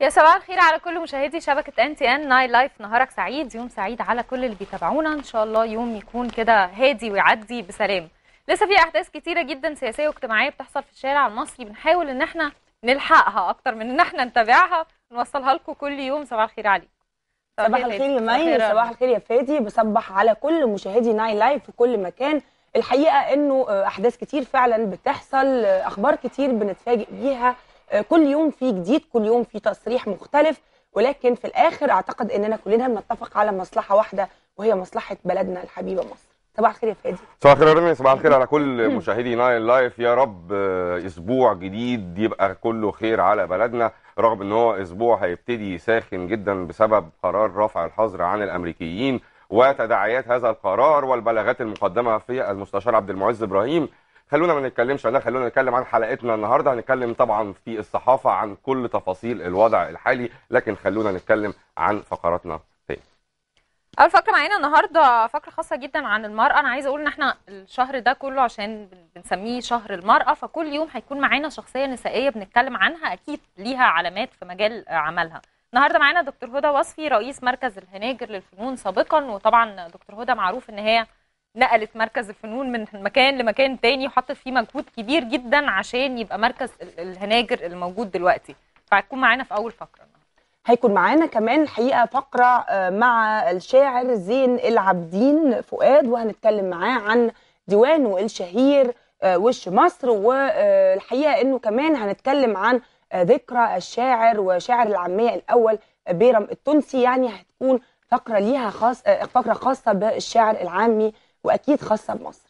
يا صباح الخير على كل مشاهدي شبكه ان تي ان ناي لايف نهارك سعيد يوم سعيد على كل اللي بيتابعونا ان شاء الله يوم يكون كده هادي ويعدي بسلام لسه في احداث كتيره جدا سياسيه واجتماعيه بتحصل في الشارع المصري بنحاول ان احنا نلحقها اكتر من ان احنا نتابعها نوصلها لكم كل يوم صباح الخير عليك صباح الخير مي صباح الخير يا فادي بصبح على كل مشاهدي ناي لايف في كل مكان الحقيقه انه آه، احداث كتير فعلا بتحصل آه، اخبار كتير بنتفاجئ بيها آه، كل يوم في جديد كل يوم في تصريح مختلف ولكن في الاخر اعتقد اننا كلنا بنتفق على مصلحه واحده وهي مصلحه بلدنا الحبيبه مصر صباح الخير يا فادي صباح الخير يا رامي صباح الخير على كل مشاهدي ناين لايف يا رب آه، اسبوع جديد يبقى كله خير على بلدنا رغم ان هو اسبوع هيبتدي ساخن جدا بسبب قرار رفع الحظر عن الامريكيين وتداعيات هذا القرار والبلاغات المقدمه في المستشار عبد المعز ابراهيم خلونا ما نتكلمش عنها خلونا نتكلم عن حلقتنا النهارده هنتكلم طبعا في الصحافه عن كل تفاصيل الوضع الحالي لكن خلونا نتكلم عن فقراتنا ثاني. اول فقره معانا النهارده فقره خاصه جدا عن المراه انا عايزه اقول ان احنا الشهر ده كله عشان بنسميه شهر المراه فكل يوم هيكون معانا شخصيه نسائيه بنتكلم عنها اكيد ليها علامات في مجال عملها النهارده معانا دكتور هدى وصفي رئيس مركز الهناجر للفنون سابقا وطبعا دكتور هدى معروف ان هي نقلت مركز الفنون من مكان لمكان تاني وحطت فيه مجهود كبير جدا عشان يبقى مركز الهناجر الموجود دلوقتي فهتكون معانا في اول فقره هيكون معانا كمان الحقيقه فقره آه، مع الشاعر زين العابدين فؤاد وهنتكلم معاه عن ديوانه الشهير آه، وش مصر والحقيقه آه، انه كمان هنتكلم عن ذكرى الشاعر وشاعر العاميه الاول بيرم التونسي يعني هتكون فقره ليها خاص فقره خاصه بالشاعر العامي واكيد خاصه بمصر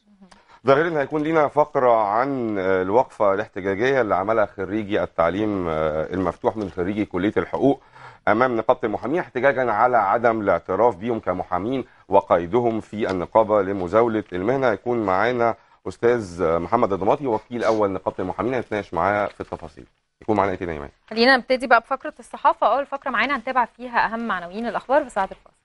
غير ان هيكون لينا فقره عن الوقفه الاحتجاجيه اللي عملها خريجي التعليم آه، المفتوح من خريجي كليه الحقوق امام نقابه المحامين احتجاجا على عدم الاعتراف بيهم كمحامين وقيدهم في النقابه لمزاوله المهنه هيكون معانا استاذ محمد الضماطي وكيل اول نقابه المحامين هنتناقش معاه في التفاصيل يكون معانا ايه تاني خلينا نبتدي بقى بفقره الصحافه اه الفقره معانا هنتابع فيها اهم عناوين الاخبار في ساعه الفاصل